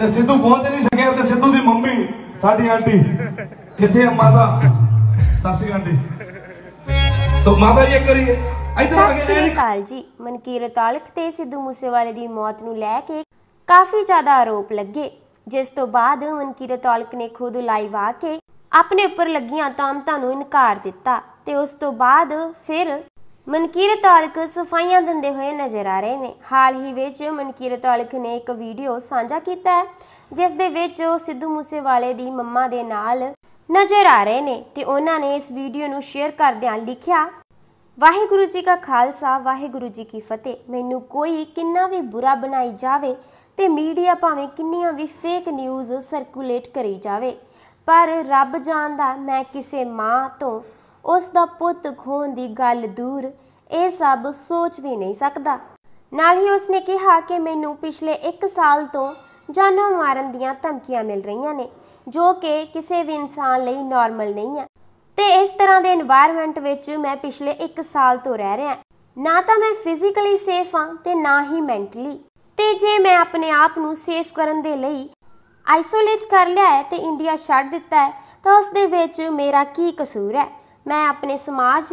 ਤੇ ਸਿੱਧੂ ਪਹੁੰਚ ਨਹੀਂ ਸਕਿਆ ਤੇ ਸਿੱਧੂ ਦੀ ਮੰਮੀ ਸਾਡੀ ਆਂਟੀ ਕਿੱਥੇ ਆ ਮਾਤਾ ਸਾਸੀ ਆਂਟੀ ਸੋ ਮਾਤਾ ਜੀ ਕਰੀਏ ਸਤਿ ਸ਼੍ਰੀ ਅਕਾਲ ਜੀ ਮਨਕੀਰ ਤਾਲਕ ਤੇ ਸਿੱਧੂ ਮੂਸੇਵਾਲੇ ਦੀ ਮੌਤ ਨੂੰ ਲੈ ਕੇ ਕਾਫੀ ਜ਼ਿਆਦਾ ਆਰੋਪ ਲੱਗੇ ਜਿਸ ਤੋਂ ਬਾਅਦ ਮਨਕੀਰ ਤਾਲਕ ਨੇ ਖੁਦ ਲਾਈਵ ਆ ਕੇ ਆਪਣੇ ਉੱਪਰ ਲੱਗੀਆਂ ਤਾਮਤਾਂ ਨੂੰ ਇਨਕਾਰ ਦਿੱਤਾ ਤੇ ਉਸ ਤੋਂ ਬਾਅਦ ਫਿਰ ਮਨਕੀਰਤ ਤਾਲਕ ਸਫਾਈਆਂ ਦਿੰਦੇ ਹੋਏ ਨਜ਼ਰ ਆ ਰਹੇ ਨੇ ਹਾਲ ਹੀ ਵਿੱਚ ਮਨਕੀਰਤ ਤਾਲਕ ਨੇ ਇੱਕ ਵੀਡੀਓ ਸਾਂਝਾ ਕੀਤਾ ਹੈ ਜਿਸ ਦੇ ਵਿੱਚ ਉਹ ਸਿੱਧੂ ਮੂਸੇਵਾਲੇ ਦੀ ਮੰਮਾ ਦੇ ਨਾਲ ਨਜ਼ਰ ਆ ਰਹੇ ਨੇ ਤੇ ਉਹਨਾਂ ਨੇ ਇਸ ਵੀਡੀਓ ਨੂੰ ਸ਼ੇਅਰ ਕਰਦਿਆਂ ਲਿਖਿਆ ਵਾਹਿਗੁਰੂ ਜੀ ਕਾ ਖਾਲਸਾ ਵਾਹਿਗੁਰੂ ਜੀ ਕੀ ਫਤਿਹ ਮੈਨੂੰ ਕੋਈ ਕਿੰਨਾ ਵੀ ਬੁਰਾ ਬਣਾਈ ਜਾਵੇ ਤੇ ਮੀਡੀਆ ਭਾਵੇਂ ਕਿੰਨੀਆਂ ਵੀ ਫੇਕ ਨਿਊਜ਼ ਸਰਕੂਲੇਟ ਕਰੀ ਜਾਵੇ ਪਰ ਰੱਬ ਜਾਣਦਾ ਮੈਂ ਕਿਸੇ ਮਾਂ ਤੋਂ ਉਸ ਦਾ ਪੁੱਤ ਖੋਣ ਦੀ ਗੱਲ ਦੂਰ ਇਹ ਸਭ ਸੋਚ ਵੀ ਨਹੀਂ ਸਕਦਾ ਨਾਲ ਹੀ ਉਸ ਨੇ ਕਿਹਾ ਕਿ ਮੈਨੂੰ ਪਿਛਲੇ 1 ਸਾਲ ਤੋਂ ਜਾਨੋਂ ਮਾਰਨ ਦੀਆਂ ਧਮਕੀਆਂ ਮਿਲ ਰਹੀਆਂ ਨੇ ਜੋ ਕਿ ਕਿਸੇ ਵੀ ਇਨਸਾਨ ਲਈ ਨਾਰਮਲ ਨਹੀਂ ਹੈ ਤੇ ਇਸ ਤਰ੍ਹਾਂ ਦੇ এনवायरमेंट ਵਿੱਚ ਮੈਂ ਪਿਛਲੇ 1 ਸਾਲ ਤੋਂ ਰਹਿ ਰਿਹਾ ਨਾ ਤਾਂ ਮੈਂ ਫਿਜ਼ੀਕਲੀ ਸੇਫ ਹਾਂ ਤੇ ਨਾ ਹੀ ਮੈਂਟਲੀ ਤੇ ਜੇ ਮੈਂ ਆਪਣੇ ਆਪ ਨੂੰ ਸੇਫ ਕਰਨ ਦੇ ਲਈ ਆਈਸੋਲੇਟ ਕਰ ਲਿਆ ਹੈ ਤੇ ਇੰਡੀਆ ਛੱਡ ਦਿੱਤਾ ਹੈ ਤਾਂ ਉਸ ਦੇ ਵਿੱਚ ਮੇਰਾ ਕੀ ਕਸੂਰ ਹੈ ਮੈਂ ਆਪਣੇ ਸਮਾਜ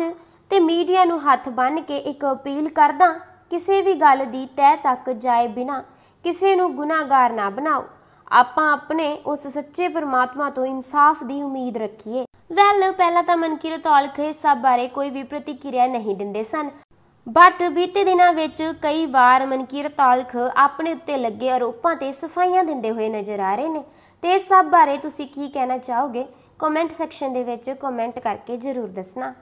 ਤੇ ਮੀਡੀਆ ਨੂੰ ਹੱਥ ਬੰਨ ਕੇ ਇੱਕ ਅਪੀਲ ਕਰਦਾ ਕਿਸੇ ਵੀ ਗੱਲ ਦੀ ਤਹਿ ਤੱਕ ਜਾਏ ਬਿਨਾ ਕਿਸੇ ਨੂੰ ਗੁਨਾਹਗਾਰ ਨਾ ਬਣਾਓ ਆਪਾਂ ਆਪਣੇ ਉਸ ਸੱਚੇ ਪਰਮਾਤਮਾ ਤੋਂ ਇਨਸਾਫ ਦੀ ਉਮੀਦ ਰੱਖੀਏ ਵੈਲ ਪਹਿਲਾਂ ਤਾਂ ਮਨਕੀਰਤ ਔਲਖੇ ਸਭ ਬਾਰੇ ਕੋਈ ਵੀ ਪ੍ਰਤੀਕਿਰਿਆ ਨਹੀਂ ਦਿੰਦੇ ਸਨ ਬਟ ਬੀਤੇ ਦਿਨਾਂ ਵਿੱਚ ਕਈ ਵਾਰ ਮਨਕੀਰਤ ਔਲਖ ਆਪਣੇ ਉੱਤੇ ਲੱਗੇ ਆਰੋਪਾਂ ਤੇ ਸਫਾਈਆਂ ਦਿੰਦੇ ਹੋਏ ਨਜ਼ਰ ਆ ਰਹੇ ਨੇ ਤੇ ਸਭ ਬਾਰੇ ਤੁਸੀਂ ਕੀ ਕਹਿਣਾ ਚਾਹੋਗੇ ਕਮੈਂਟ ਸੈਕਸ਼ਨ ਦੇ ਵਿੱਚ ਕਮੈਂਟ ਕਰਕੇ ਜ਼ਰੂਰ ਦੱਸਣਾ